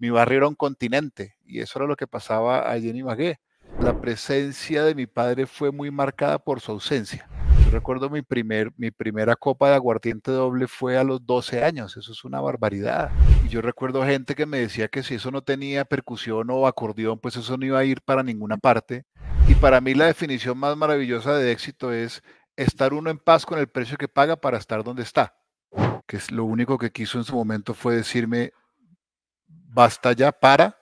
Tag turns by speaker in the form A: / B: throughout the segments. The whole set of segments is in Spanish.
A: mi barrio era un continente y eso era lo que pasaba allí en Ibagué. La presencia de mi padre fue muy marcada por su ausencia. Yo recuerdo mi, primer, mi primera copa de aguardiente doble fue a los 12 años, eso es una barbaridad. Y yo recuerdo gente que me decía que si eso no tenía percusión o acordeón, pues eso no iba a ir para ninguna parte. Y para mí la definición más maravillosa de éxito es estar uno en paz con el precio que paga para estar donde está. Que es lo único que quiso en su momento fue decirme, basta ya, para,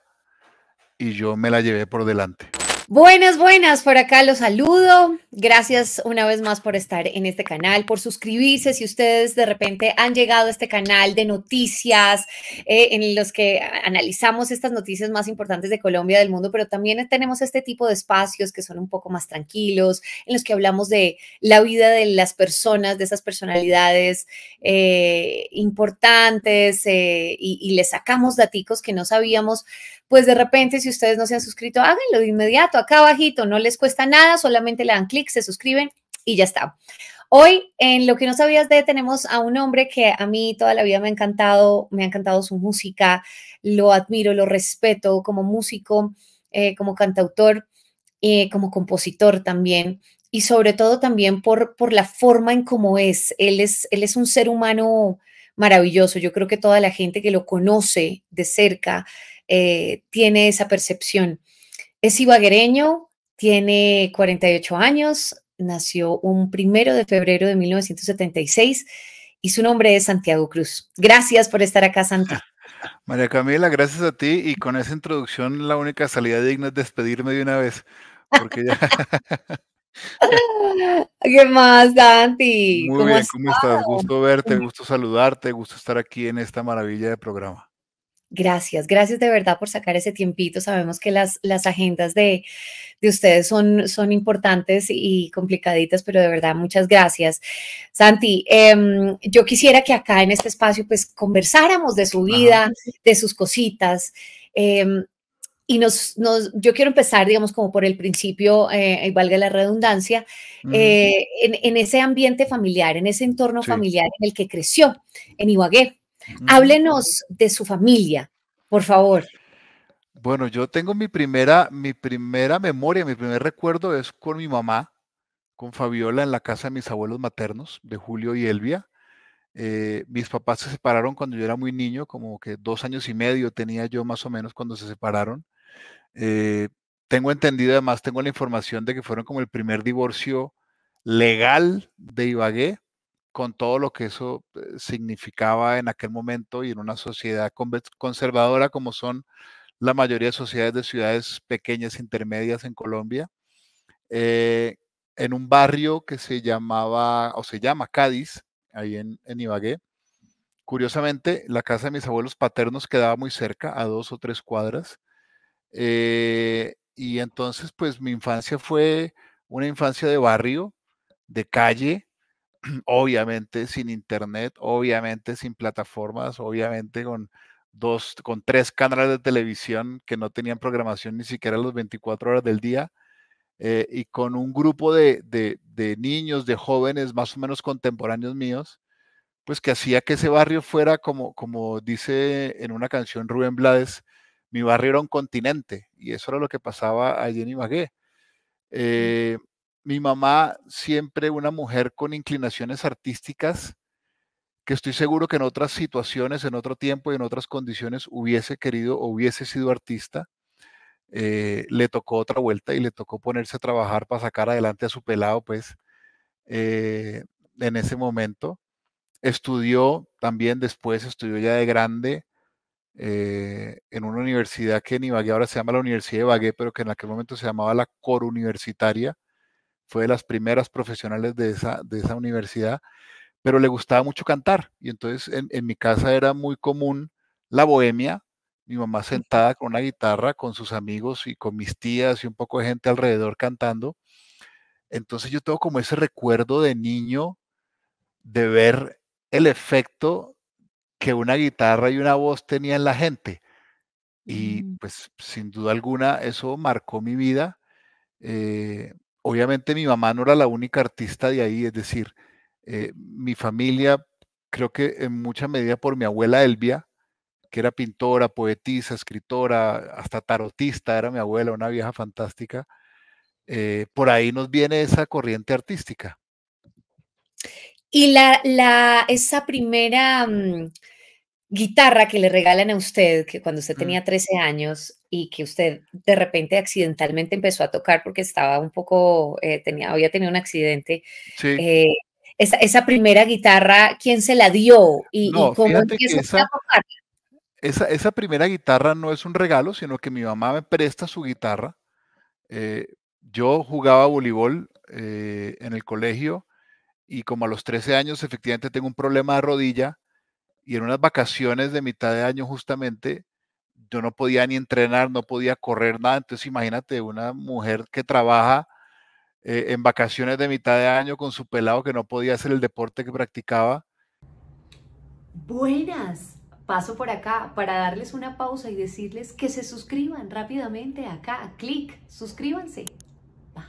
A: y yo me la llevé por delante.
B: Buenas, buenas, por acá los saludo. Gracias una vez más por estar en este canal, por suscribirse. Si ustedes de repente han llegado a este canal de noticias eh, en los que analizamos estas noticias más importantes de Colombia, del mundo, pero también tenemos este tipo de espacios que son un poco más tranquilos, en los que hablamos de la vida de las personas, de esas personalidades eh, importantes eh, y, les sacamos daticos que no sabíamos pues de repente si ustedes no se han suscrito, háganlo de inmediato, acá abajito, no les cuesta nada, solamente le dan clic, se suscriben y ya está. Hoy en Lo que no sabías de tenemos a un hombre que a mí toda la vida me ha encantado, me ha encantado su música, lo admiro, lo respeto como músico, eh, como cantautor, eh, como compositor también y sobre todo también por, por la forma en cómo es. Él, es. él es un ser humano maravilloso. Yo creo que toda la gente que lo conoce de cerca eh, tiene esa percepción. Es ibaguereño, tiene 48 años, nació un primero de febrero de 1976 y su nombre es Santiago Cruz. Gracias por estar acá, Santi.
A: María Camila, gracias a ti y con esa introducción la única salida digna es despedirme de una vez, porque ya...
B: ¿Qué más, Dante? Muy bien,
A: ¿cómo estás? Gusto verte, gusto saludarte, gusto estar aquí en esta maravilla de programa.
B: Gracias, gracias de verdad por sacar ese tiempito. Sabemos que las, las agendas de, ustedes son, son importantes y complicaditas, pero de verdad muchas gracias. Santi, em, yo quisiera que acá en este espacio pues conversáramos de su vida, de sus cositas. Em, y nos, yo quiero empezar, digamos, como por el principio, eh, y valga la redundancia, eh, en, ese ambiente familiar, en ese entorno familiar en el que creció, en Ibagué. Háblenos de su familia, por favor.
A: Bueno, yo tengo mi primera, mi primera memoria, mi primer recuerdo es con mi mamá, con Fabiola en la casa de mis abuelos maternos, de Julio y Elvia. Eh, mis papás se separaron cuando yo era muy niño, como que dos años y medio tenía yo más o menos cuando se separaron. Eh, tengo entendido, además tengo la información de que fueron como el primer divorcio legal de Ibagué, con todo lo que eso eh, significaba en aquel momento y en una sociedad conservadora como son la mayoría de sociedades de ciudades pequeñas intermedias en Colombia, eh, en un barrio que se llamaba o se llama Cádiz, ahí en, Ibagué. Curiosamente, la casa de mis abuelos paternos quedaba muy cerca, a dos o tres cuadras. Eh, y entonces, pues mi infancia fue una infancia de barrio, de calle, obviamente sin internet, obviamente sin plataformas, obviamente con dos, con tres canales de televisión que no tenían programación ni siquiera las 24 horas del día, eh, y con un grupo de, niños, de jóvenes más o menos contemporáneos míos, pues que hacía que ese barrio fuera, como, como dice en una canción Rubén Blades, mi barrio era un continente, y eso era lo que pasaba a jenny Ibagué mi mamá siempre una mujer con inclinaciones artísticas que estoy seguro que en otras situaciones, en otro tiempo y en otras condiciones hubiese querido o hubiese sido artista, eh, le tocó otra vuelta y le tocó ponerse a trabajar para sacar adelante a su pelado, pues, eh, en ese momento. Estudió también después, estudió ya de grande eh, en una universidad que en Ibagué ahora se llama la Universidad de Ibagué, pero que en aquel momento se llamaba la Cor Universitaria fue de las primeras profesionales de esa, de esa universidad, pero le gustaba mucho cantar. Y entonces en, mi casa era muy común la bohemia, mi mamá sentada con una guitarra, con sus amigos y con mis tías y un poco de gente alrededor cantando. Entonces yo tengo como ese recuerdo de niño de ver el efecto que una guitarra y una voz tenía en la gente. Y mm. pues sin duda alguna eso marcó mi vida. Eh, obviamente mi mamá no era la única artista de ahí, es decir, eh, mi familia, creo que en mucha medida por mi abuela Elvia, que era pintora, poetisa, escritora, hasta tarotista, era mi abuela, una vieja fantástica, eh, por ahí nos viene esa corriente artística.
B: Y la, la esa primera... Mm, guitarra que le regalan a usted que cuando usted tenía 13 años y que usted de repente accidentalmente empezó a tocar porque estaba un poco, eh, tenía, había tenido un accidente. Sí. Eh, esa, primera guitarra, ¿quién se la dio? ¿Y, cómo empezó esa, a tocar?
A: Esa, primera guitarra no es un regalo, sino que mi mamá me presta su guitarra. Eh, yo jugaba voleibol en el colegio y como a los 13 años efectivamente tengo un problema de rodilla, y en unas vacaciones de mitad de año justamente, yo no podía ni entrenar, no podía correr nada. Entonces imagínate una mujer que trabaja eh, en vacaciones de mitad de año con su pelado que no podía hacer el deporte que practicaba.
B: Buenas, paso por acá para darles una pausa y decirles que se suscriban rápidamente acá, clic, suscríbanse. Bye.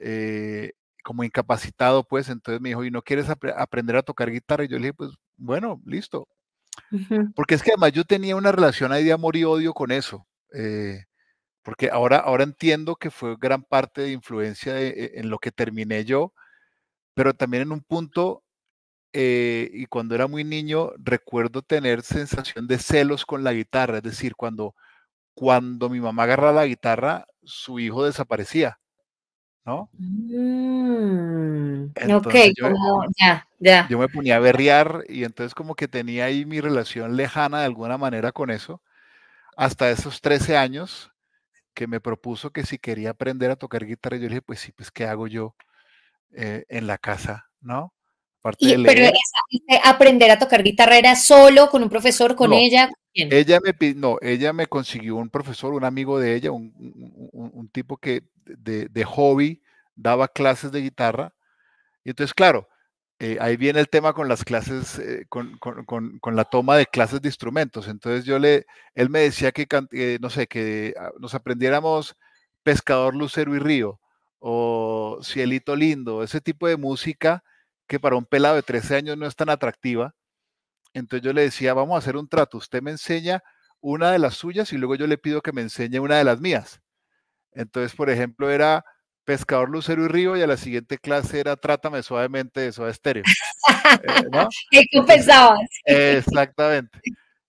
A: Eh, como incapacitado, pues, entonces me dijo, ¿y no quieres aprender a tocar guitarra? Y yo le dije, pues, bueno, listo. Porque es que además yo tenía una relación ahí de amor y odio con eso. Eh, porque ahora, ahora entiendo que fue gran parte de influencia e, en lo que terminé yo, pero también en un punto, eh, y cuando era muy niño, recuerdo tener sensación de celos con la guitarra, es decir, cuando, cuando mi mamá agarraba la guitarra, su hijo desaparecía.
B: ¿no? Mm, ok, ya, ya.
A: Yo me ponía a berrear y entonces como que tenía ahí mi relación lejana de alguna manera con eso, hasta esos 13 años que me propuso que si quería aprender a tocar guitarra, yo le dije, pues sí, pues ¿qué hago yo eh, en la casa, no? pero
B: aprender a tocar guitarra era solo, con un profesor, con ella.
A: Ella me, no, ella me consiguió un profesor, un amigo de ella, un tipo que de, hobby daba clases de guitarra. Y entonces, claro, eh, ahí viene el tema con las clases, eh, con, con, con, la toma de clases de instrumentos. Entonces yo le, él me decía que, no sé, que ah, nos aprendiéramos Pescador, Lucero y Río, o Cielito Lindo, ese tipo de música que para un pelado de 13 años no es tan atractiva. Entonces yo le decía, vamos a hacer un trato, usted me enseña una de las suyas y luego yo le pido que me enseñe una de las mías. Entonces, por ejemplo, era Pescador Lucero y Río y a la siguiente clase era Trátame suavemente de Soda Estéreo. Eh,
B: ¿Qué tú pensabas?
A: Exactamente.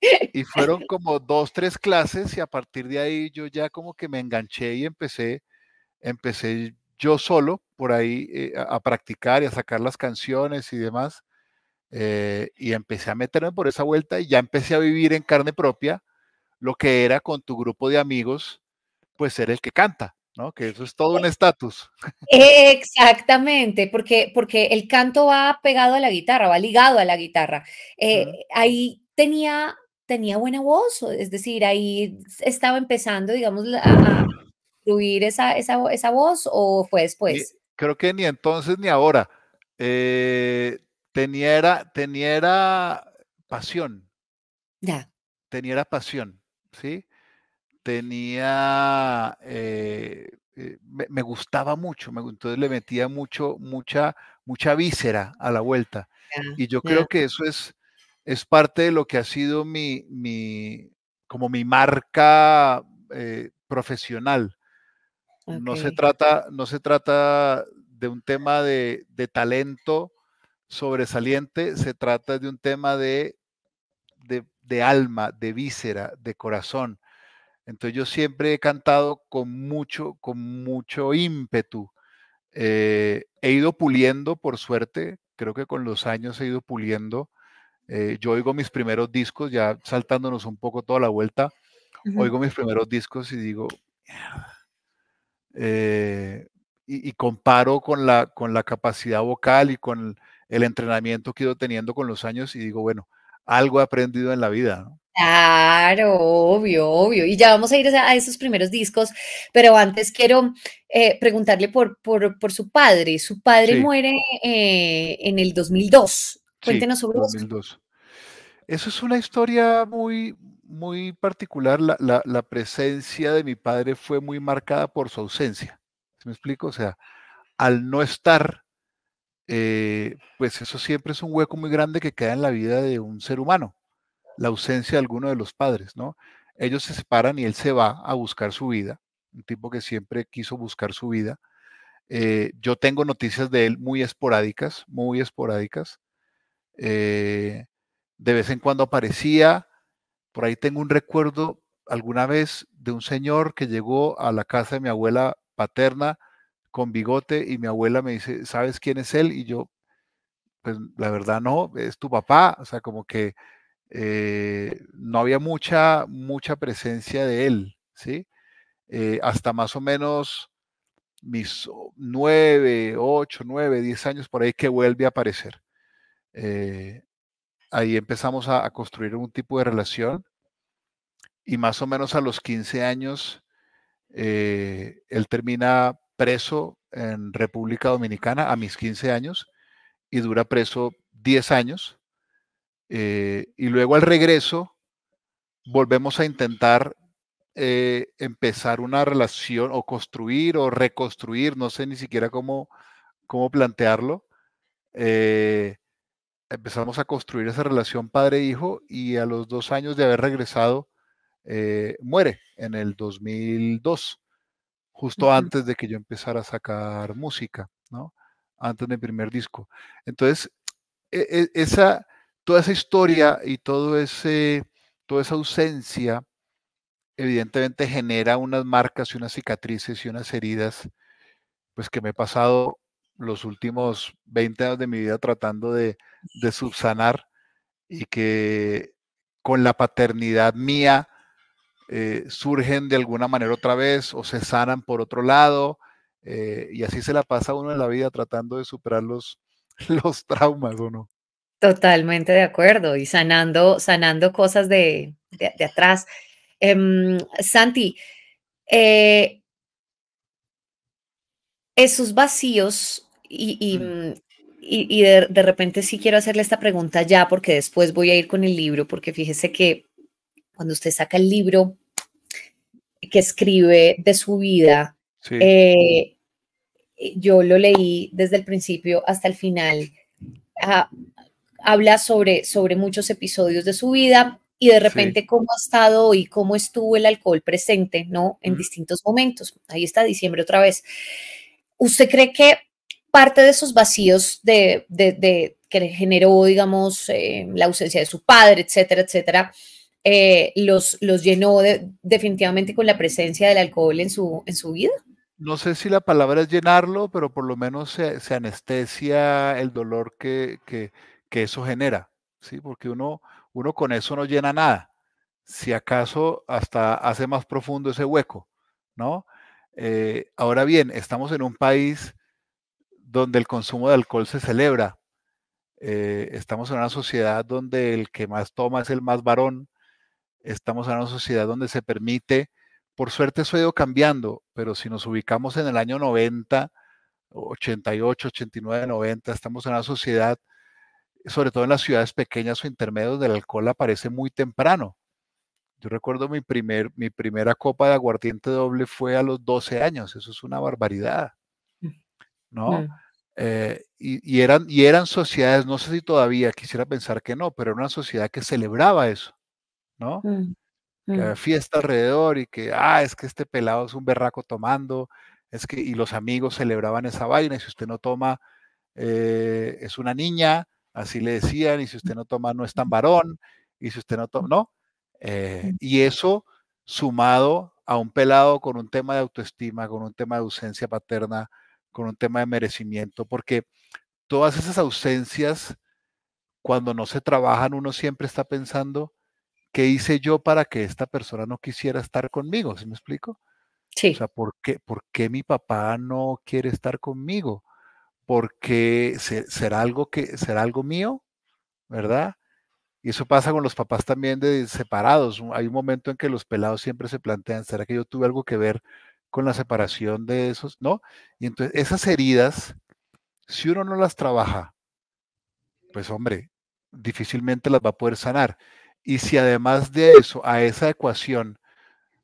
A: Y fueron como dos, tres clases y a partir de ahí yo ya como que me enganché y empecé, empecé yo solo por ahí eh, a, practicar y a sacar las canciones y demás. Eh, y empecé a meterme por esa vuelta y ya empecé a vivir en carne propia lo que era con tu grupo de amigos pues ser el que canta, ¿no? Que eso es todo un eh, estatus.
B: Exactamente, porque, porque el canto va pegado a la guitarra, va ligado a la guitarra. Eh, ahí tenía, tenía buena voz, es decir, ahí estaba empezando, digamos, a, a esa, voz o fue después.
A: creo que ni entonces ni ahora. Eh, tenía, tenía pasión. Ya. Tenía pasión, ¿sí? tenía, eh, eh, me, gustaba mucho, me, entonces le metía mucho, mucha, mucha víscera a la vuelta. y yo creo que eso es, es parte de lo que ha sido mi, mi como mi marca eh, profesional. No, se trata, no se trata de un tema de, talento sobresaliente, se trata de un tema de, de alma, de víscera, de corazón entonces yo siempre he cantado con mucho, con mucho ímpetu. Eh, he ido puliendo, por suerte, creo que con los años he ido puliendo. Eh, yo oigo mis primeros discos, ya saltándonos un poco toda la vuelta, oigo mis primeros discos y digo, eh, y, comparo con la, con la capacidad vocal y con el entrenamiento que he ido teniendo con los años y digo, bueno, algo aprendido en la vida.
B: Claro, obvio, obvio. Y ya vamos a ir a, esos primeros discos, pero antes quiero eh, preguntarle por, por, por, su padre. Su padre muere eh, en el 2002. Cuéntenos sí, sobre
A: 2002. eso. es una historia muy, muy particular. La, presencia de mi padre fue muy marcada por su ausencia. me explico? O sea, al no estar, eh, pues eso siempre es un hueco muy grande que queda en la vida de un ser humano, la ausencia de alguno de los padres, ¿no? Ellos se separan y él se va a buscar su vida, un tipo que siempre quiso buscar su vida. Eh, yo tengo noticias de él muy esporádicas, muy esporádicas. Eh, de vez en cuando aparecía, por ahí tengo un recuerdo alguna vez de un señor que llegó a la casa de mi abuela paterna con bigote y mi abuela me dice, ¿sabes quién es él? Y yo, pues la verdad no, es tu papá, o sea, como que eh, no había mucha, mucha presencia de él, ¿sí? Eh, hasta más o menos mis nueve, ocho, nueve, diez años por ahí que vuelve a aparecer. Eh, ahí empezamos a, construir un tipo de relación y más o menos a los 15 años él termina preso en República Dominicana a mis 15 años y dura preso 10 años. Eh, y luego al regreso volvemos a intentar eh, empezar una relación o construir o reconstruir, no sé ni siquiera cómo, plantearlo. Eh, empezamos a construir esa relación padre-hijo y a los dos años de haber regresado muere en el 2002 justo antes de que yo empezara a sacar música, ¿no? Antes de mi primer disco. Entonces, e, e, esa, toda esa historia y todo ese, toda esa ausencia, evidentemente genera unas marcas y unas cicatrices y unas heridas, pues que me he pasado los últimos 20 años de mi vida tratando de subsanar y que con la paternidad mía eh, surgen de alguna manera otra vez o se sanan por otro lado. Eh, y así se la pasa uno en la vida tratando de superar los, los traumas, ¿o no?
B: Totalmente de acuerdo y sanando, sanando cosas de, de, atrás. Em, Santi, eh, esos vacíos mm. Mm, y, de, de repente sí quiero hacerle esta pregunta ya porque después voy a ir con el libro porque fíjese que cuando usted saca el libro que escribe de su vida,
A: eh,
B: yo lo leí desde el principio hasta el final. Ah, habla sobre, sobre muchos episodios de su vida y de repente cómo ha estado y cómo estuvo el alcohol presente, ¿no? En mm. distintos momentos. Ahí está diciembre otra vez. ¿Usted cree que parte de esos vacíos de, de, que generó, digamos, eh, la ausencia de su padre, etcétera, etcétera, eh, los, los llenó definitivamente con la presencia del alcohol en su, en su vida?
A: No sé si la palabra es llenarlo, pero por lo menos se, se anestesia el dolor que, eso genera, ¿sí? Porque uno, uno con eso no llena nada. Si acaso hasta hace más profundo ese hueco, ¿no? Eh, ahora bien, estamos en un país donde el consumo de alcohol se celebra. Eh, estamos en una sociedad donde el que más toma es el más varón, estamos en una sociedad donde se permite, por suerte eso ha ido cambiando, pero si nos ubicamos en el año 90, 88, 89, 90, estamos en una sociedad, sobre todo en las ciudades pequeñas o intermedias, del alcohol aparece muy temprano. Yo recuerdo mi, primer, mi primera copa de aguardiente doble fue a los 12 años, eso es una barbaridad, mm. ¿no? Eh, y, y, eran, y eran sociedades, no sé si todavía, quisiera pensar que no, pero era una sociedad que celebraba eso. ¿no?
B: Mm, que mm. fiesta
A: alrededor y que, ah, es que este pelado es un berraco tomando, es que, y los amigos celebraban esa vaina, y si usted no toma, eh, es una niña, así le decían, y si usted no toma, no es tan varón, y si usted no toma, no. Eh, mm. y eso sumado a un pelado con un tema de autoestima, con un tema de ausencia paterna, con un tema de merecimiento, porque todas esas ausencias, cuando no se trabajan, uno siempre está pensando, ¿qué hice yo para que esta persona no quisiera estar conmigo? ¿Sí me explico? Sí. O sea, ¿por qué, mi papá no quiere estar conmigo? Porque qué será algo que será algo mío, ¿verdad? Y eso pasa con los papás también de separados. Hay un momento en que los pelados siempre se plantean, ¿será que yo tuve algo que ver con la separación de esos? ¿No? Y entonces esas heridas, si uno no las trabaja, pues hombre, difícilmente las va a poder sanar. Y si además de eso, a esa ecuación,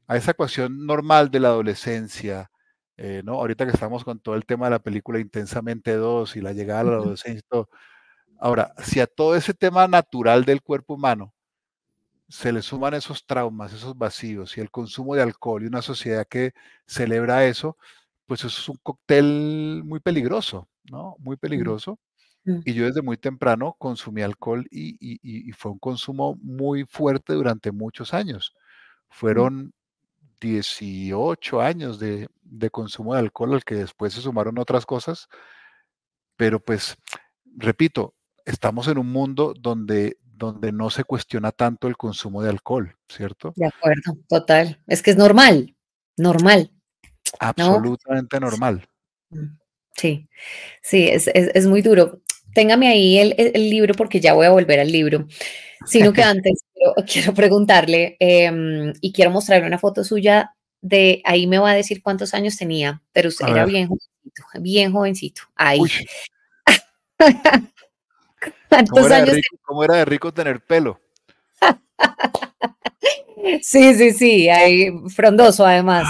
A: a esa ecuación normal de la adolescencia, eh, ¿no? ahorita que estamos con todo el tema de la película Intensamente 2 y la llegada a la adolescencia, ahora, si a todo ese tema natural del cuerpo humano se le suman esos traumas, esos vacíos y el consumo de alcohol y una sociedad que celebra eso, pues eso es un cóctel muy peligroso, ¿no? Muy peligroso. Y yo desde muy temprano consumí alcohol y, fue un consumo muy fuerte durante muchos años. Fueron 18 años de, consumo de alcohol al que después se sumaron otras cosas. Pero pues, repito, estamos en un mundo donde, donde no se cuestiona tanto el consumo de alcohol, ¿cierto?
B: De acuerdo, total. Es que es normal, normal. Absolutamente normal. Mm, sí, sí, es, muy duro téngame ahí el, libro porque ya voy a volver al libro, sino que antes quiero, preguntarle em, y quiero mostrarle una foto suya de, ahí me va a decir cuántos años tenía, pero usted era bien jovencito, bien jovencito, ahí.
A: ¿Cuántos años? tenía? ¿Cómo era de rico tener pelo?
B: sí, sí, sí, ahí frondoso además.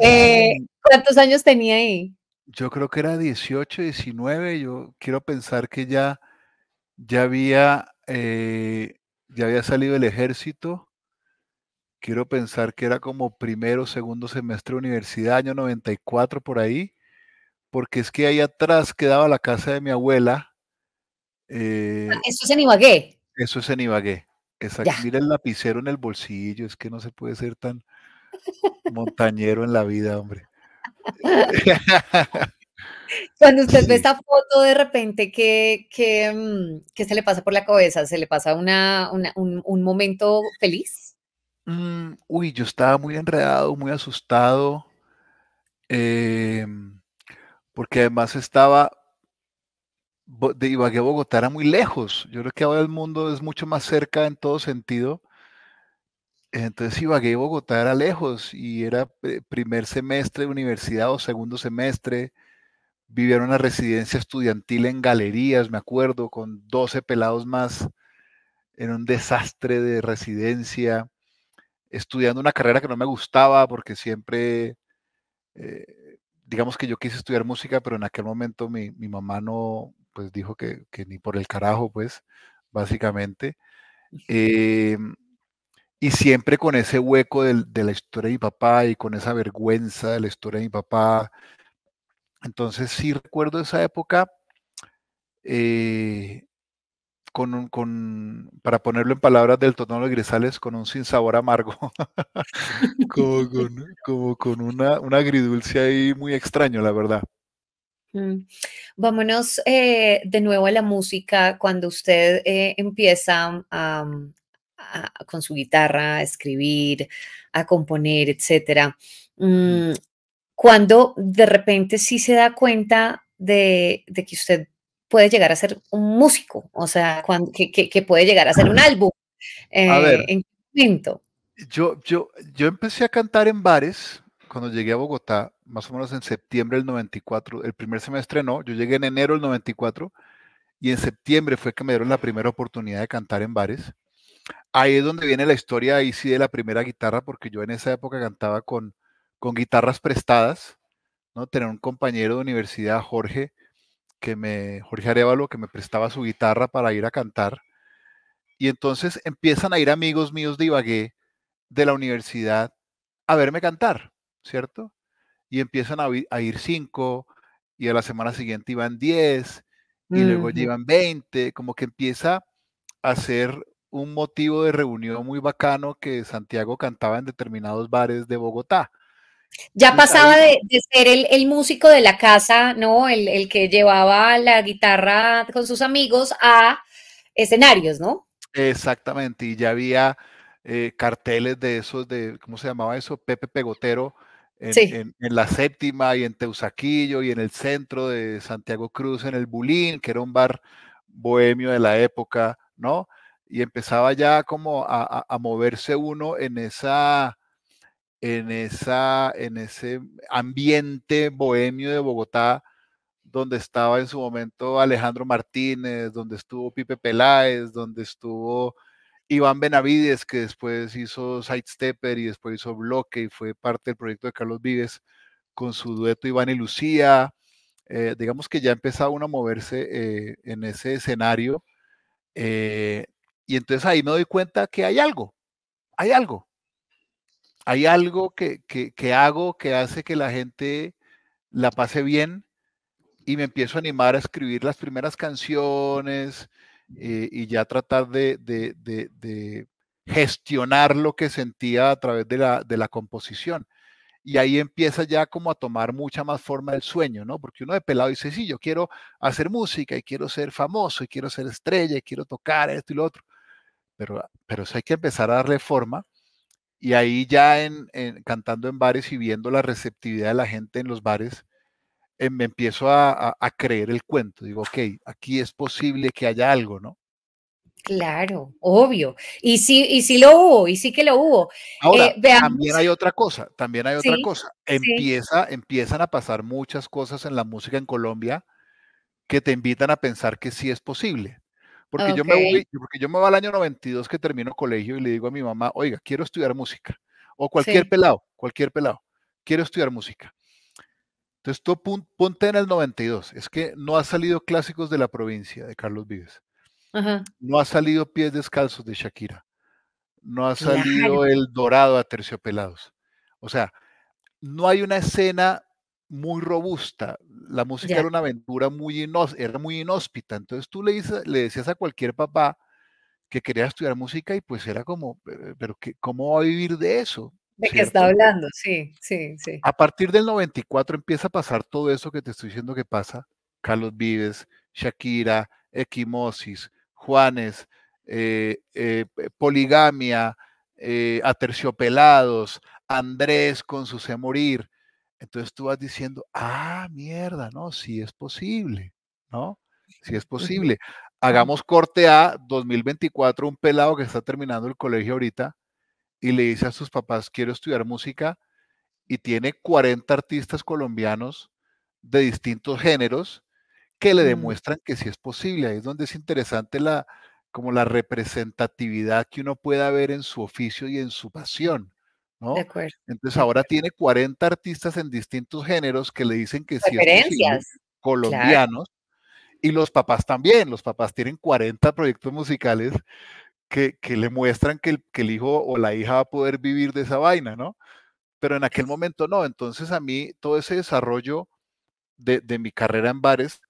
B: Eh, ¿Cuántos años tenía ahí?
A: yo creo que era 18, 19, yo quiero pensar que ya, ya, había, eh, ya había salido el ejército, quiero pensar que era como primero, segundo semestre de universidad, año 94 por ahí, porque es que ahí atrás quedaba la casa de mi abuela. Ah, eh
B: eso es en Ibagué.
A: Eso es en Ibagué. Mira el lapicero en el bolsillo, es que no se puede ser tan montañero en la vida, hombre.
B: Cuando usted ve esta foto de repente, ¿qué, mm, qué, se le pasa por la cabeza? ¿Se le pasa una, un, momento feliz?
A: Mm, uy, yo estaba muy enredado, muy asustado, em, porque además estaba de Ibagué a Bogotá era muy lejos. Yo creo que ahora el mundo es mucho más cerca en todo sentido. Entonces iba Ibagué, Bogotá era lejos y era eh, primer semestre de universidad o segundo semestre. Vivía en una residencia estudiantil en galerías, me acuerdo, con 12 pelados más en un desastre de residencia, estudiando una carrera que no me gustaba porque siempre, eh, digamos que yo quise estudiar música, pero en aquel momento mi, mamá no, pues dijo que, ni por el carajo, pues, básicamente y siempre con ese hueco de la historia de mi papá y con esa vergüenza de la historia de mi papá. Entonces sí recuerdo esa época eh, para ponerlo en palabras del tono de Grisales, con un sinsabor amargo, como con, una, agridulce ahí muy extraño, la verdad.
B: Mm. Vámonos eh, de nuevo a la música cuando usted eh, empieza a, con su guitarra a escribir, a componer, etcétera. Mm, cuando de repente sí se da cuenta de, que usted puede llegar a ser un músico, o sea, que, puede llegar a ser un álbum. Eh, ¿En qué
A: Yo, yo, yo empecé a cantar en bares cuando llegué a Bogotá, más o menos en septiembre del 94, el primer semestre no, yo llegué en enero del 94 y en septiembre fue que me dieron la primera oportunidad de cantar en bares ahí es donde viene la historia ahí sí de la primera guitarra, porque yo en esa época cantaba con, con guitarras prestadas, ¿no? Tener un compañero de universidad, Jorge, que me, Jorge Arevalo, que me prestaba su guitarra para ir a cantar. Y entonces empiezan a ir amigos míos de Ibagué, de la universidad, a verme cantar, ¿cierto? Y empiezan a, ir cinco, y a la semana siguiente iban diez, y luego llevan veinte, como que empieza a ser un motivo de reunión muy bacano que Santiago cantaba en determinados bares de Bogotá.
B: Ya pasaba de, ser el, músico de la casa, ¿no? El, que llevaba la guitarra con sus amigos a escenarios, ¿no?
A: Exactamente, y ya había eh, carteles de esos, de, ¿cómo se llamaba eso? Pepe Pegotero, en, la séptima y en Teusaquillo y en el centro de Santiago Cruz, en el Bulín, que era un bar bohemio de la época, ¿no? y empezaba ya como a, moverse uno en esa, en esa, en ese ambiente bohemio de Bogotá, donde estaba en su momento Alejandro Martínez, donde estuvo Pipe Peláez, donde estuvo Iván Benavides, que después hizo Sidestepper y después hizo Bloque y fue parte del proyecto de Carlos Vives con su dueto Iván y Lucía. Eh, digamos que ya empezaba uno a moverse eh, en ese escenario. Eh, y entonces ahí me doy cuenta que hay algo, hay algo. Hay algo que, hago que hace que la gente la pase bien y me empiezo a animar a escribir las primeras canciones eh, y ya tratar de, gestionar lo que sentía a través de la, composición. Y ahí empieza ya como a tomar mucha más forma el sueño, ¿no? Porque uno de pelado dice, sí, yo quiero hacer música y quiero ser famoso y quiero ser estrella y quiero tocar esto y lo otro pero, pero hay que empezar a darle forma y ahí ya en, cantando en bares y viendo la receptividad de la gente en los bares, eh, me empiezo a, creer el cuento. Digo, ok, aquí es posible que haya algo, ¿no?
B: Claro, obvio. Y sí, y sí lo hubo, y sí que lo hubo. Ahora, eh, también hay otra
A: cosa, también hay otra cosa. Empieza, Empiezan a pasar muchas cosas en la música en Colombia que te invitan a pensar que sí es posible. Porque, yo me voy, porque yo me al año 92 que termino colegio y le digo a mi mamá, oiga, quiero estudiar música. O cualquier pelado, cualquier pelado, quiero estudiar música. Entonces tú ponte en el 92. Es que no ha salido clásicos de la provincia de Carlos Vives. No ha salido Pies Descalzos de Shakira. No ha salido El Dorado a Terciopelados. O sea, no hay una escena muy robusta la música era una aventura muy, era muy inhóspita. Entonces tú le, dices, le decías a cualquier papá que quería estudiar música y pues era como, pero ¿cómo va a vivir de eso?
B: De qué está hablando, sí, sí, sí.
A: A partir del 94 empieza a pasar todo eso que te estoy diciendo que pasa. Carlos Vives, Shakira, Equimosis, Juanes, eh, eh, eh, Poligamia, Aterciopelados, Andrés con su Se Morir. Entonces tú vas diciendo, ah, mierda, no, sí es posible, ¿no? Sí es posible. Hagamos corte a 2024, un pelado que está terminando el colegio ahorita y le dice a sus papás, quiero estudiar música y tiene 40 artistas colombianos de distintos géneros que le mm. demuestran que sí es posible. Ahí es donde es interesante la, como la representatividad que uno pueda ver en su oficio y en su pasión. Entonces ahora tiene 40 artistas en distintos géneros que le dicen que sí colombianos. Y los papás también, los papás tienen 40 proyectos musicales que, que le muestran que el, hijo o la hija va a poder vivir de esa vaina, ¿no? Pero en aquel momento no, entonces a mí todo ese desarrollo de, de mi carrera en bares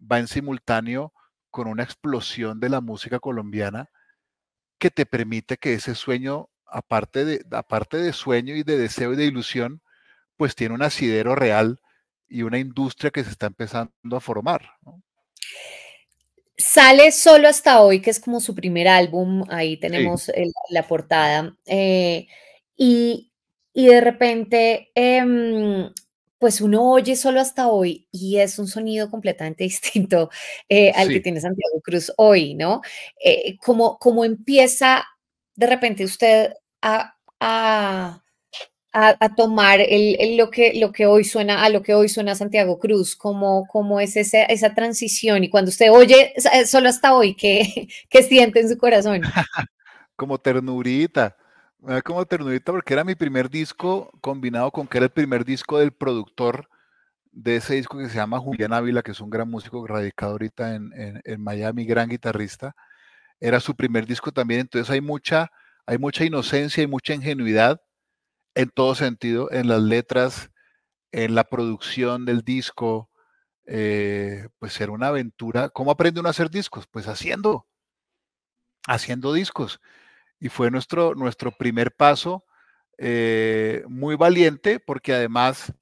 A: va en simultáneo con una explosión de la música colombiana que te permite que ese sueño aparte de, aparte de sueño y de deseo y de ilusión, pues tiene un asidero real y una industria que se está empezando a formar.
B: Sale solo hasta hoy, que es como su primer álbum, ahí tenemos la portada, eh, y, de repente, em, pues uno oye solo hasta hoy y es un sonido completamente distinto eh, al que tiene Santiago Cruz hoy, ¿no? Eh, como ¿Cómo empieza de repente usted a, tomar el, lo, que, lo que hoy suena a lo que hoy suena Santiago Cruz? ¿Cómo, cómo es esa, esa transición? Y cuando usted oye solo hasta hoy, ¿qué, qué siente en su corazón?
A: Como ternurita como ternurita porque era mi primer disco combinado con que era el primer disco del productor de ese disco que se llama Julián Ávila, que es un gran músico radicado ahorita en, en, en Miami, gran guitarrista era su primer disco también, entonces hay mucha, hay mucha inocencia y mucha ingenuidad en todo sentido, en las letras, en la producción del disco, eh, pues era una aventura. ¿Cómo aprende uno a hacer discos? Pues haciendo, haciendo discos. Y fue nuestro, nuestro primer paso, eh, muy valiente, porque además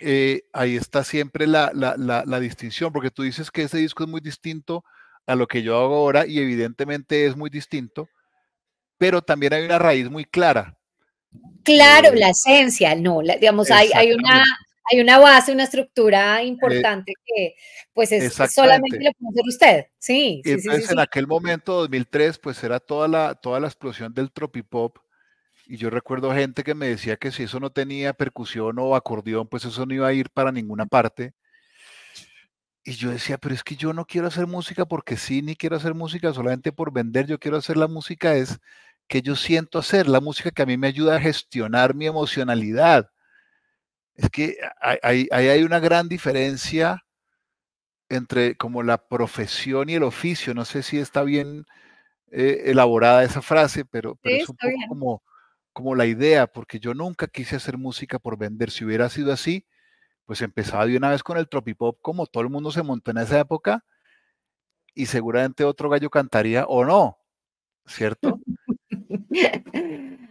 A: eh, ahí está siempre la, la, la distinción, porque tú dices que ese disco es muy distinto a lo que yo hago ahora y evidentemente es muy distinto, pero también hay una raíz muy clara.
B: Claro, eh la esencia, no, digamos, hay, hay, una, hay una base, una estructura eh importante que pues es solamente lo puede hacer usted, sí. sí en aquel
A: momento, 2003, pues era toda la, toda la explosión del tropipop, y yo recuerdo gente que me decía que si eso no tenía percusión o acordeón, pues eso no iba a ir para ninguna parte. Y yo decía, pero es que yo no quiero hacer música porque sí, ni quiero hacer música solamente por vender, yo quiero hacer la música es que yo siento hacer, la música que a mí me ayuda a gestionar mi emocionalidad. Es que ahí hay, una gran diferencia entre como la profesión y el oficio. No sé si está bien eh, elaborada esa frase, pero, es un poco como, como la idea, porque yo nunca quise hacer música por vender. Si hubiera sido así, pues empezaba de una vez con el tropipop, como todo el mundo se montó en esa época, y seguramente otro gallo cantaría o no, ¿cierto?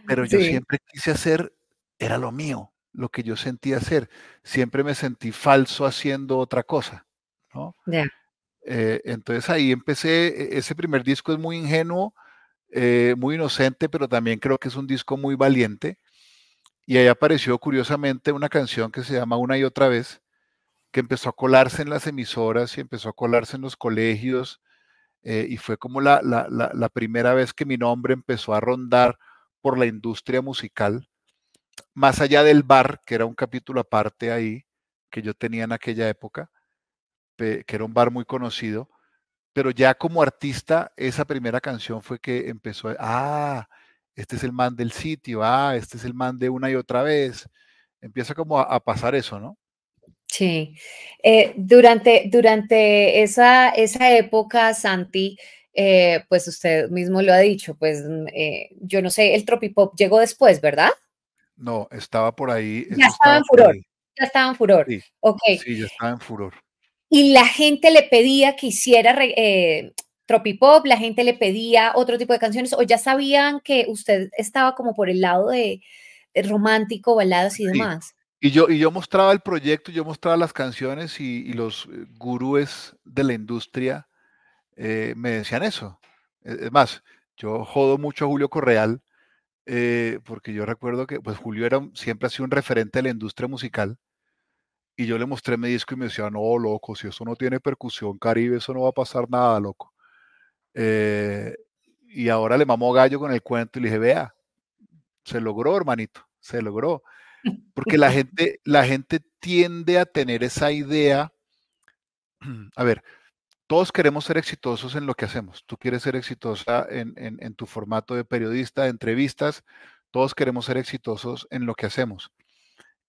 A: Pero yo siempre quise hacer, era lo mío, lo que yo sentía hacer. Siempre me sentí falso haciendo otra cosa, ¿no? Eh, entonces ahí empecé, e-, ese primer disco es muy ingenuo, eh, muy inocente, pero también creo que es un disco muy valiente y ahí apareció curiosamente una canción que se llama Una y otra vez, que empezó a colarse en las emisoras y empezó a colarse en los colegios, eh, y fue como la, primera vez que mi nombre empezó a rondar por la industria musical, más allá del bar, que era un capítulo aparte ahí que yo tenía en aquella época, que era un bar muy conocido, pero ya como artista, esa primera canción fue que empezó a... Ah, este es el man del sitio, ah, este es el man de una y otra vez. Empieza como a, pasar eso, ¿no?
B: Sí. Eh, durante durante esa, esa época, Santi, eh, pues usted mismo lo ha dicho, pues mm, eh, yo no sé, el tropipop llegó después, ¿verdad?
A: No, estaba por ahí. Ya estaba, en furor,
B: ya estaba en furor.
A: Sí, ya estaba en furor.
B: Y la gente le pedía que hiciera tropipop, la gente le pedía otro tipo de canciones o ya sabían que usted estaba como por el lado de, romántico, baladas y demás.
A: Y yo, y yo mostraba el proyecto, yo mostraba las canciones y, los eh, gurúes de la industria eh, me decían eso. E, es más, yo jodo mucho a Julio Correal, eh, porque yo recuerdo que pues Julio era, siempre ha sido un referente de la industria musical. Y yo le mostré mi disco y me decía, no, loco, si eso no tiene percusión caribe, eso no va a pasar nada, loco. Eh, y ahora le mamó gallo con el cuento y le dije, vea, se logró, hermanito, se logró. Porque la gente, la gente tiende a tener esa idea. A ver, todos queremos ser exitosos en lo que hacemos. Tú quieres ser exitosa en, tu formato de periodista, de entrevistas. Todos queremos ser exitosos en lo que hacemos.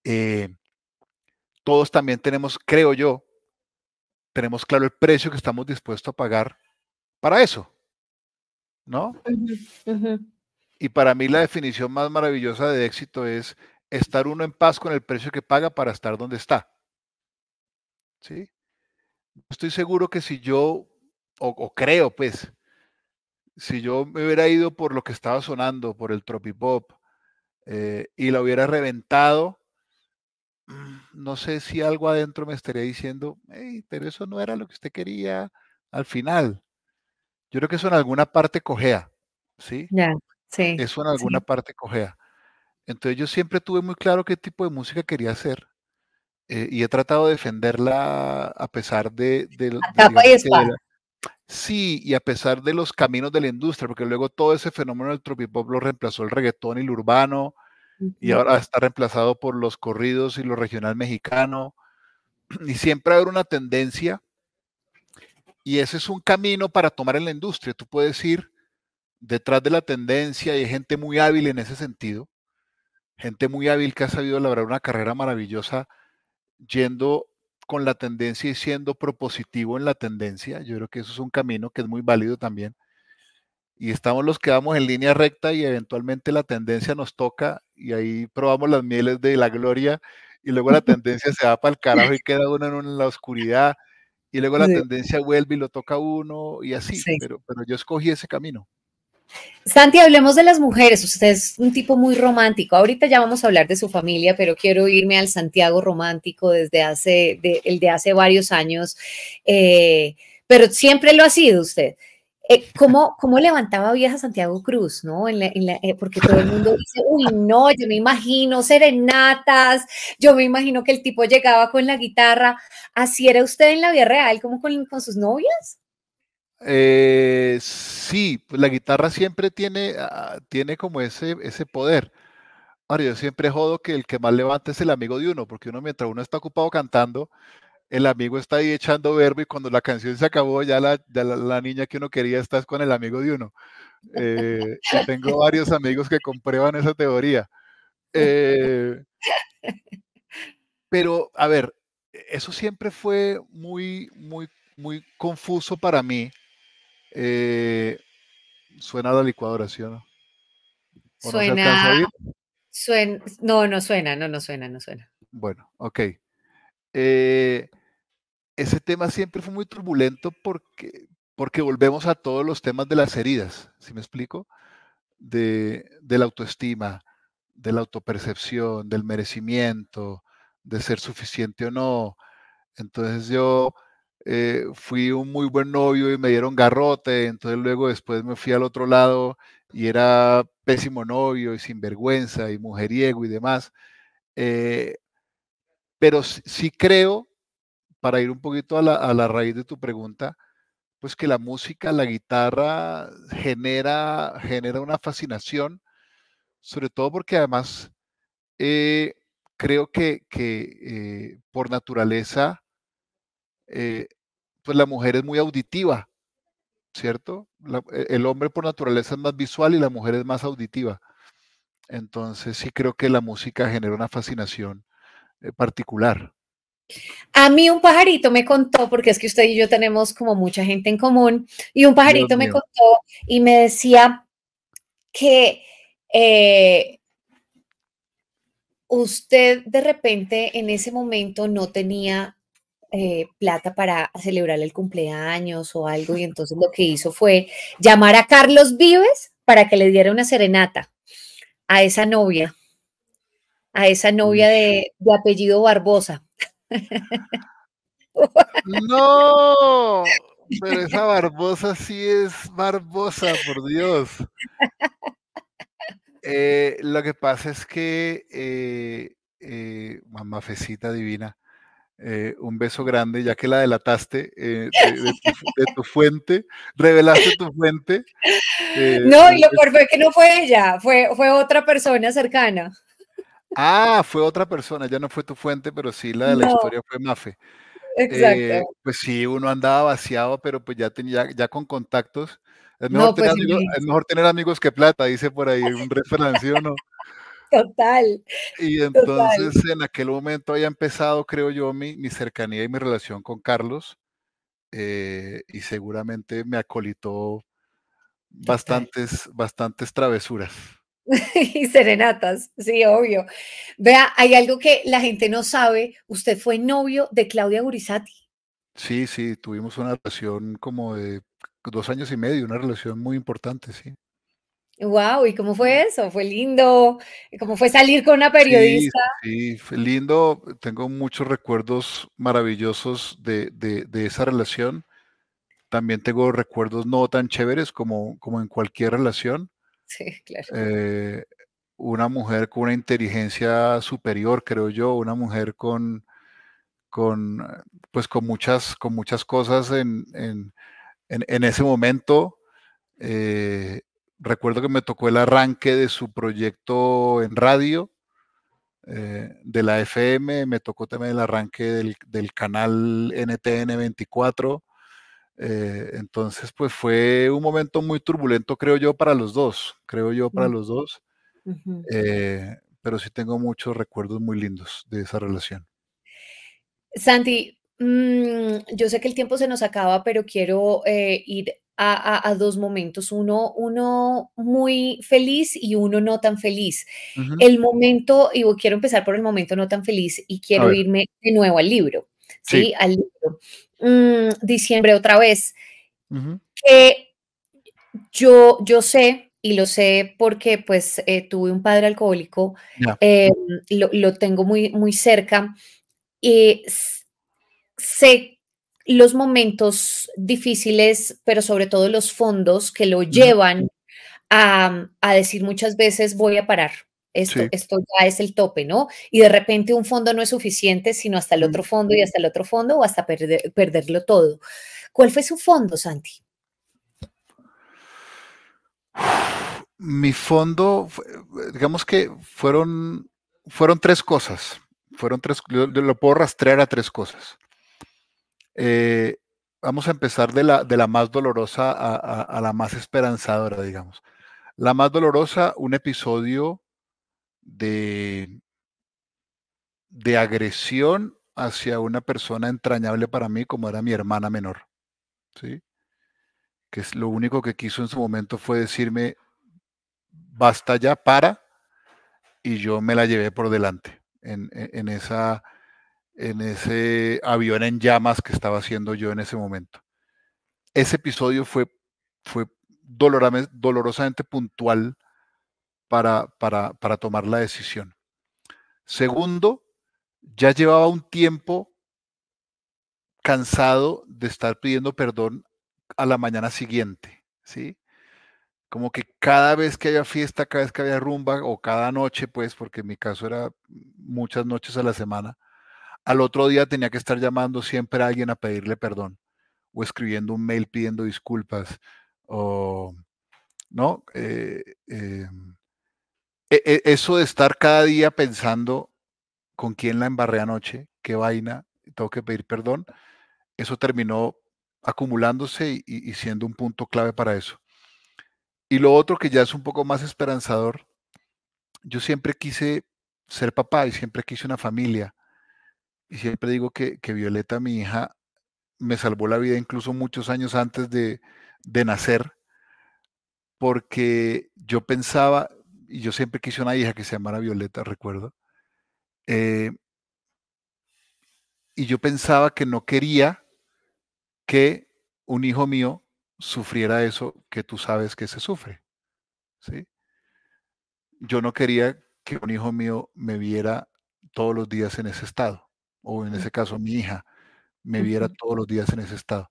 A: Eh, todos también tenemos, creo yo, tenemos claro el precio que estamos dispuestos a pagar para eso, ¿no? Y para mí la definición más maravillosa de éxito es estar uno en paz con el precio que paga para estar donde está. ¿Sí? Estoy seguro que si yo, o, creo pues, si yo me hubiera ido por lo que estaba sonando, por el tropipop, eh, y la hubiera reventado, mm, no sé si algo adentro me estaría diciendo, pero eso no era lo que usted quería al final. Yo creo que eso en alguna parte cojea, ¿sí? Ya, sí. Eso en alguna parte cojea. Entonces yo siempre tuve muy claro qué tipo de música quería hacer eh, y he tratado de defenderla a pesar de... Ah, de, sí, y a pesar de los caminos de la industria, porque luego todo ese fenómeno del tropipop lo reemplazó el reggaetón y el urbano, y ahora está reemplazado por los corridos y lo regional mexicano, y siempre habrá una tendencia y ese es un camino para tomar en la industria. Tú puedes ir detrás de la tendencia y hay gente muy hábil en ese sentido, gente muy hábil que ha sabido labrar una carrera maravillosa yendo con la tendencia y siendo propositivo en la tendencia. Yo creo que eso es un camino que es muy válido también. Y estamos los que vamos en línea recta y eventualmente la tendencia nos toca y ahí probamos las mieles de la gloria y luego la tendencia se va para el carajo y queda uno en la oscuridad y luego la tendencia vuelve y lo toca uno y así, pero, pero yo escogí ese camino.
B: Santi, hablemos de las mujeres. Usted es un tipo muy romántico. Ahorita ya vamos a hablar de su familia, pero quiero irme al Santiago romántico desde hace, el de hace varios años. Eh, pero siempre lo ha sido usted. Eh, ¿cómo, ¿cómo, levantaba vieja Santiago Cruz, no? Eh, porque todo el mundo dice, uy, no, yo me imagino serenatas, yo me imagino que el tipo llegaba con la guitarra. ¿Así era usted en la vida real, como con, con sus novias?
A: Eh, sí, pues, la guitarra siempre tiene, ah, tiene como ese, ese poder. Ahora, yo siempre jodo que el que más levanta es el amigo de uno, porque uno mientras uno está ocupado cantando, el amigo está ahí echando verbo y cuando la canción se acabó, ya la, niña que uno quería está con el amigo de uno. Eh, tengo varios amigos que comprueban esa teoría. Eh, pero, a ver, eso siempre fue muy, muy, muy confuso para mí. Eh, suena la licuadora, ¿sí o no? suena, no
B: No, no suena, no, no suena, no suena.
A: Bueno, ok ese tema siempre fue muy turbulento porque, porque volvemos a todos los temas de las heridas, ¿sí me explico? De, la autoestima, de la autopercepción, del merecimiento, de ser suficiente o no. Entonces yo eh, fui un muy buen novio y me dieron garrote, entonces luego después me fui al otro lado y era pésimo novio y sinvergüenza y mujeriego y demás. Eh, pero sí creo para ir un poquito a la, raíz de tu pregunta, pues que la música, la guitarra genera, genera una fascinación, sobre todo porque además eh, creo que, eh, por naturaleza, eh, pues la mujer es muy auditiva, ¿cierto? E, el hombre por naturaleza es más visual y la mujer es más auditiva. Entonces sí creo que la música genera una fascinación particular.
B: A mí un pajarito me contó, porque es que usted y yo tenemos como mucha gente en común, y un pajarito me contó y me decía que eh, usted de repente en ese momento no tenía eh, plata para celebrar el cumpleaños o algo, y entonces lo que hizo fue llamar a Carlos Vives para que le diera una serenata a esa novia, a esa novia de, de apellido Barbosa.
A: No, pero esa Barbosa sí es Barbosa, por Dios. Eh, lo que pasa es que, eh, eh, mamá fecita divina, un beso grande, ya que la delataste de, tu, fuente, revelaste tu fuente. no, y lo peor
B: fue que no fue ella, fue, fue otra persona cercana.
A: Ah, fue otra persona, ya no fue tu fuente, pero sí la de la historia fue Mafe. Eh, Exacto. pues sí, uno andaba vaciado, pero pues ya tenía, ya con contactos. Es mejor, pues tener, amigos, que plata, dice por ahí un o ¿no?
B: Total.
A: Y entonces en aquel momento había empezado, creo yo, mi, mi cercanía y mi relación con Carlos. Eh, y seguramente me acolitó bastantes, bastantes travesuras.
B: y serenatas, sí, obvio. Vea, hay algo que la gente no sabe. Usted fue novio de Claudia Gurizati.
A: Sí, sí, tuvimos una relación como de dos años y medio, una relación muy importante, sí.
B: Wow, ¿y cómo fue eso? ¿Fue lindo? ¿Cómo fue salir con una periodista?
A: Sí, fue lindo. Tengo muchos recuerdos maravillosos de, de, de, esa relación. También tengo recuerdos no tan chéveres como, como en cualquier relación.
B: Sí, claro.
A: Eh, una mujer con una inteligencia superior, creo yo, una mujer con, con, eh, pues con, muchas, con muchas cosas en, en, en, ese momento. Eh, recuerdo que me tocó el arranque de su proyecto en radio, de la FM, me tocó también el arranque del, del canal NTN 24. Eh, entonces, pues fue un momento muy turbulento, creo yo, para los dos, creo yo, para mm. los dos. Eh, pero sí tengo muchos recuerdos muy lindos de esa relación.
B: Santi, mm, yo sé que el tiempo se nos acaba, pero quiero eh, ir a, dos momentos, uno, uno muy feliz y uno no tan feliz. El momento, y quiero empezar por el momento no tan feliz y quiero irme de nuevo al libro, sí. Al libro. Mm, diciembre otra vez, que yo, yo sé y lo sé porque pues eh, tuve un padre alcohólico, eh, lo, tengo muy, muy cerca, y sé los momentos difíciles, pero sobre todo los fondos que lo llevan a decir muchas veces voy a parar, esto, ya es el tope, ¿no? Y de repente un fondo no es suficiente, sino hasta el mm. otro fondo y hasta el otro fondo o hasta perderlo todo. ¿Cuál fue su fondo, Santi?
A: Mi fondo, digamos que fueron, fueron tres cosas. Fueron tres, lo puedo rastrear a tres cosas. Eh, vamos a empezar de la, de la más dolorosa a la más esperanzadora, digamos. La más dolorosa, un episodio de, agresión hacia una persona entrañable para mí como era mi hermana menor. ¿sí? Que es lo único que quiso en su momento fue decirme, basta ya, para, y yo me la llevé por delante en, e, esa, en ese avión en llamas que estaba haciendo yo en ese momento. Ese episodio fue, fue dolorosamente puntual para, tomar la decisión. Segundo, ya llevaba un tiempo cansado de estar pidiendo perdón a la mañana siguiente, ¿sí? Como que cada vez que había fiesta, cada vez que había rumba o cada noche, pues, porque en mi caso era muchas noches a la semana, al otro día tenía que estar llamando siempre a alguien a pedirle perdón o escribiendo un mail pidiendo disculpas o, ¿no? Eh, em, e, e, eso de estar cada día pensando con quién la embarré anoche, qué vaina, tengo que pedir perdón, eso terminó acumulándose y, siendo un punto clave para eso. Y lo otro que ya es un poco más esperanzador, yo siempre quise ser papá y siempre quise una familia. Y siempre digo que, Violeta, mi hija, me salvó la vida incluso muchos años antes de, de nacer, porque yo pensaba, y yo siempre quise una hija que se llamara Violeta, recuerdo. Eh, y yo pensaba que no quería que un hijo mío sufriera eso que tú sabes que se sufre. Yo no quería que un hijo mío me viera todos los días en ese estado, o en ese caso mi hija me viera todos los días en ese estado.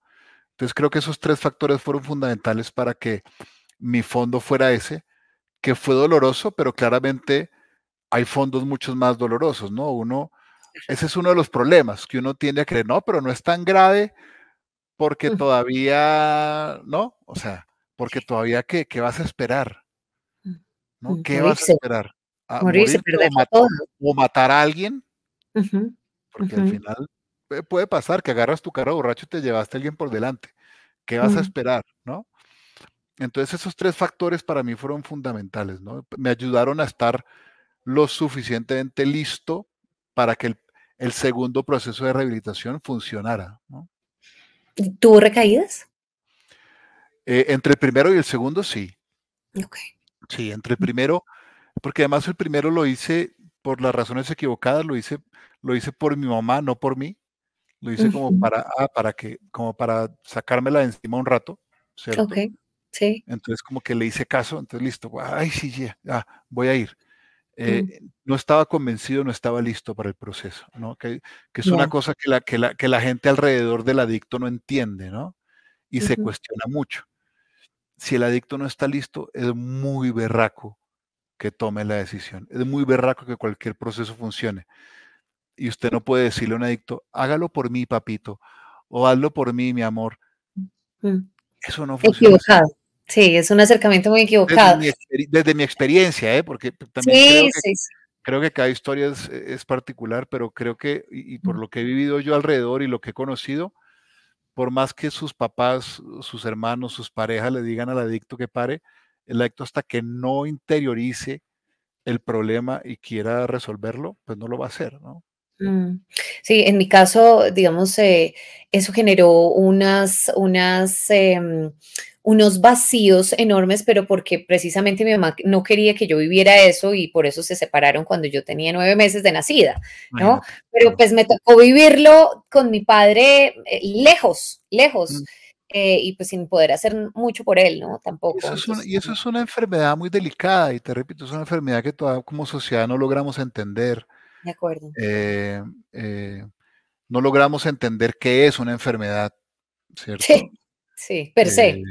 A: Entonces creo que esos tres factores fueron fundamentales para que mi fondo fuera ese, que fue doloroso, pero claramente hay fondos muchos más dolorosos, ¿no? Uno, ese es uno de los problemas que uno tiende a creer, no, pero no es tan grave porque todavía, ¿no? O sea, porque todavía, ¿qué, qué vas a esperar? Mm, ¿No? Mm, ¿Qué vas a esperar? Ah, morirse, o, matar, o, matar, a alguien. porque al final eh, puede pasar que agarras tu cara borracho y te llevaste a alguien por delante. ¿Qué vas a mm. esperar? ¿No? Entonces esos tres factores para mí fueron fundamentales, ¿no? Me ayudaron a estar lo suficientemente listo para que el, segundo proceso de rehabilitación funcionara. ¿no?
B: ¿Tuvo recaídas?
A: Eh, entre el primero y el segundo, sí. Ok. Sí, entre el mm. primero, porque además el primero lo hice por las razones equivocadas, lo hice, lo hice por mi mamá, no por mí. Lo hice como para, ah, para que, como para sacármela de encima un rato, ¿cierto? Entonces como que le hice caso, entonces listo, ay, sí, voy a ir. Eh, mm. No estaba convencido, no estaba listo para el proceso, ¿no? Que, es una cosa que la, que, la, gente alrededor del adicto no entiende, ¿no? Y se cuestiona mucho. Si el adicto no está listo, es muy berraco que tome la decisión. Es muy berraco que cualquier proceso funcione. Y usted no puede decirle a un adicto, hágalo por mí, papito, o hazlo por mí, mi amor. Mm. Eso no funciona.
B: Sí, es un acercamiento muy equivocado.
A: Desde mi, experiencia, ¿eh? porque también creo, que, cada historia e-, es, particular, pero creo que, y, por lo que he vivido yo alrededor y lo que he conocido, por más que sus papás, sus hermanos, sus parejas le digan al adicto que pare, el adicto hasta que no interiorice el problema y quiera resolverlo, pues no lo va a hacer, ¿no?
B: Mm. Sí, en mi caso, digamos, eh, eso generó unas, unas em, unos vacíos enormes, pero porque precisamente mi mamá no quería que yo viviera eso y por eso se separaron cuando yo tenía nueve meses de nacida, ¿no? Pero pues me tocó vivirlo con mi padre eh, lejos, lejos. Mm. Eh, y pues sin poder hacer mucho por él, ¿no? Tampoco. y
A: eso es una enfermedad muy delicada, y te repito, es una enfermedad que toda como sociedad no logramos entender. De acuerdo. Eh, no logramos entender qué es una enfermedad, ¿cierto? Sí,
B: sí per se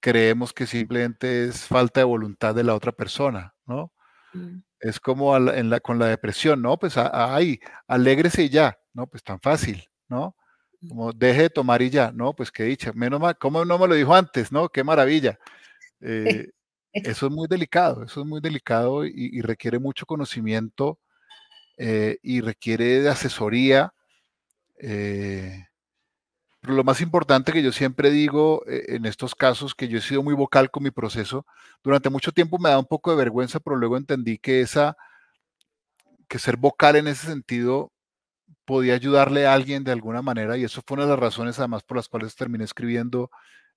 A: creemos que simplemente es falta de voluntad de la otra persona, ¿no? Mm. Es como en la, con la depresión, ¿no? Pues ay, alégrese y ya, ¿no? Pues tan fácil, ¿no? Mm. Como deje de tomar y ya, ¿no? Pues qué dicha, menos mal, ¿cómo no me lo dijo antes, ¿no? Qué maravilla. Eh, eso es muy delicado, eso es muy delicado y, requiere mucho conocimiento eh, y requiere de asesoría. Eh, lo más importante que yo siempre digo e, en estos casos, que yo he sido muy vocal con mi proceso, durante mucho tiempo me da un poco de vergüenza, pero luego entendí que esa, que ser vocal en ese sentido podía ayudarle a alguien de alguna manera y eso fue una de las razones además por las cuales terminé escribiendo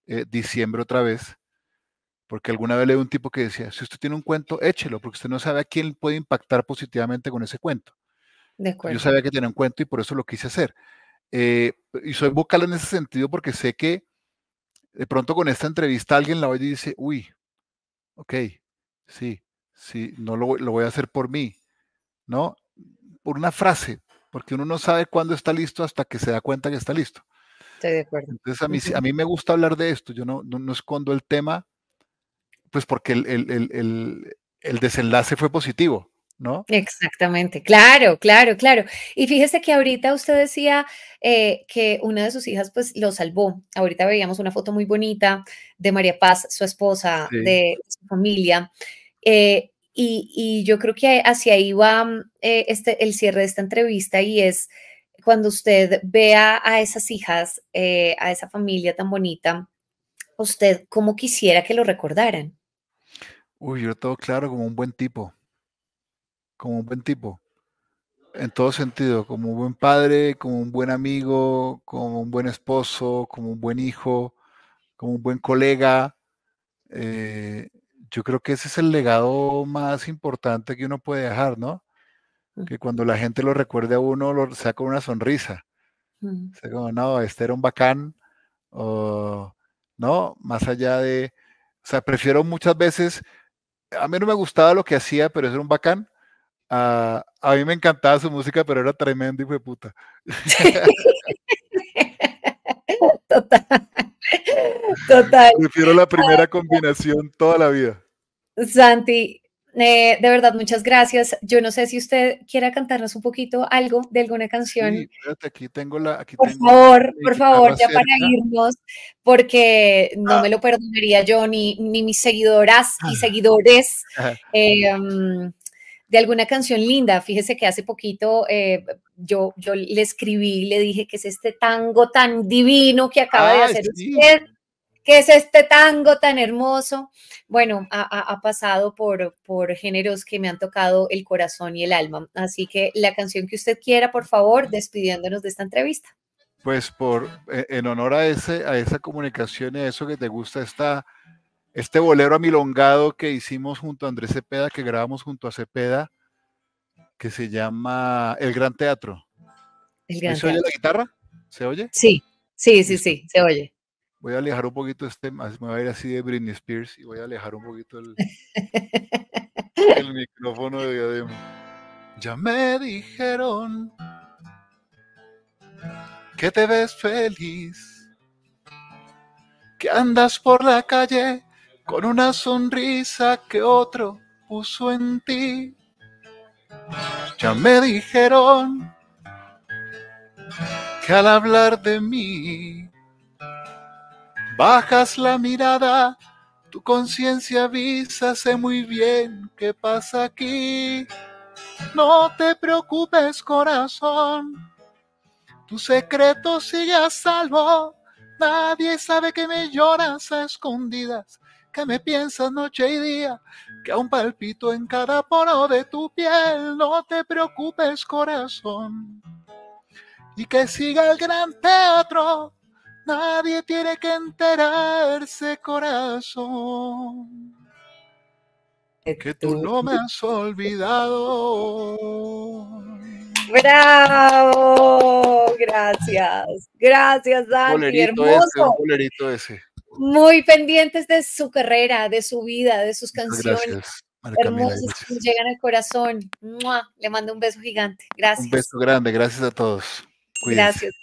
A: eh, diciembre otra vez, porque alguna vez leí un tipo que decía, si usted tiene un cuento, échelo, porque usted no sabe a quién puede impactar positivamente con ese cuento.
B: Yo sabía
A: que tenía un cuento y por eso lo quise hacer. Eh, y soy vocal en ese sentido porque sé que de pronto con esta entrevista alguien la oye y dice, uy, ok, sí, sí, no lo, lo voy a hacer por mí, ¿no? Por una frase, porque uno no sabe cuándo está listo hasta que se da cuenta que está listo.
B: Entonces a mí, a
A: mí me gusta hablar de esto, yo no, escondo el tema, pues porque el, el desenlace fue positivo.
B: Exactamente, claro, claro, claro. Y fíjese que ahorita usted decía eh, que una de sus hijas pues lo salvó. Ahorita veíamos una foto muy bonita de María Paz, su esposa, de su familia. Eh, y, yo creo que hacia ahí va mm, eh, este, el cierre de esta entrevista y es cuando usted vea a esas hijas, a esa familia tan bonita, usted cómo quisiera que lo recordaran.
A: Uy, yo todo claro como un buen tipo como un buen tipo, en todo sentido, como un buen padre, como un buen amigo, como un buen esposo, como un buen hijo, como un buen colega. Eh, yo creo que ese es el legado más importante que uno puede dejar, ¿no? Mm. Que cuando la gente lo recuerde a uno, lo sea con una sonrisa. O mm. sea, como, no, este era un bacán, o no, más allá de, o sea, prefiero muchas veces, a mí no me gustaba lo que hacía, pero era un bacán, Ah, a mí me encantaba su música, pero era tremenda y fue puta.
B: Total. Total.
A: Prefiero la primera combinación toda la vida.
B: Santi, eh, de verdad, muchas gracias. Yo no sé si usted quiera cantarnos un poquito algo de alguna canción.
A: aquí tengo la. por favor, por favor, ya para irnos,
B: porque no ah. me lo perdonaría yo ni, ni mis seguidoras y seguidores. Eh, de alguna canción linda. Fíjese que hace poquito eh, yo, yo le escribí, le dije que es este tango tan divino que acaba de hacer usted, que es este tango tan hermoso. Bueno, ha, pasado por, por géneros que me han tocado el corazón y el alma. Así que la canción que usted quiera, por favor, despidiéndonos de esta entrevista.
A: Pues por e, en honor a ese a esa comunicación y a eso que te gusta esta este bolero amilongado que hicimos junto a Andrés Cepeda, que grabamos junto a Cepeda, que se llama El Gran Teatro.
B: ¿Se oye la guitarra? ¿Se oye? Sí, sí, sí, sí, se oye.
A: Voy a alejar un poquito este, me voy a ir así de Britney Spears y voy a alejar un poquito el, el micrófono de diadema. Ya me dijeron que te ves feliz, que andas por la calle con una sonrisa que otro puso en ti. Ya me dijeron que al hablar de mí bajas la mirada, tu conciencia avisa, sé muy bien qué pasa aquí. No te preocupes, corazón, tu secreto sigue a salvo. Nadie sabe que me lloras a escondidas que me piensas noche y día, que aún palpito en cada poro de tu piel, no te preocupes corazón. Y que siga el gran teatro, nadie tiene que enterarse corazón. Que tú no me has olvidado.
B: Bravo, gracias, gracias Dani, hermoso. ese muy pendientes de su carrera, de su vida, de sus canciones. Hermosas, que llegan al corazón. Le mando un beso gigante. Gracias. Un beso
A: grande. Gracias a todos. Cuídense.
B: Gracias.